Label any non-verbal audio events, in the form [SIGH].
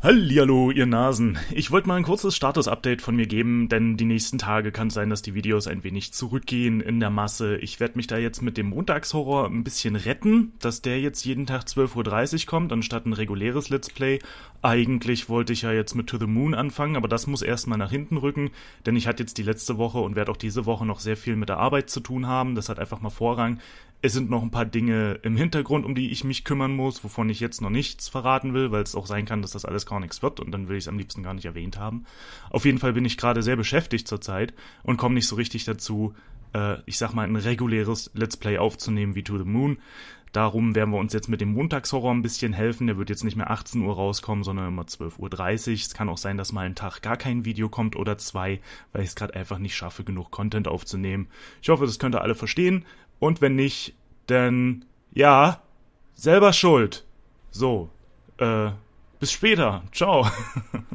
Hallihallo, ihr Nasen. Ich wollte mal ein kurzes Status-Update von mir geben, denn die nächsten Tage kann es sein, dass die Videos ein wenig zurückgehen in der Masse. Ich werde mich da jetzt mit dem Montagshorror ein bisschen retten, dass der jetzt jeden Tag 12.30 Uhr kommt, anstatt ein reguläres Let's Play. Eigentlich wollte ich ja jetzt mit To The Moon anfangen, aber das muss erstmal nach hinten rücken, denn ich hatte jetzt die letzte Woche und werde auch diese Woche noch sehr viel mit der Arbeit zu tun haben. Das hat einfach mal Vorrang. Es sind noch ein paar Dinge im Hintergrund, um die ich mich kümmern muss, wovon ich jetzt noch nichts verraten will, weil es auch sein kann, dass das alles gar nichts wird und dann will ich es am liebsten gar nicht erwähnt haben. Auf jeden Fall bin ich gerade sehr beschäftigt zurzeit und komme nicht so richtig dazu, äh, ich sag mal, ein reguläres Let's Play aufzunehmen wie To the Moon. Darum werden wir uns jetzt mit dem Montagshorror ein bisschen helfen. Der wird jetzt nicht mehr 18 Uhr rauskommen, sondern immer 12.30 Uhr. Es kann auch sein, dass mal ein Tag gar kein Video kommt oder zwei, weil ich es gerade einfach nicht schaffe, genug Content aufzunehmen. Ich hoffe, das könnt ihr alle verstehen. Und wenn nicht, dann ja, selber schuld. So, äh, bis später. Ciao. [LAUGHS]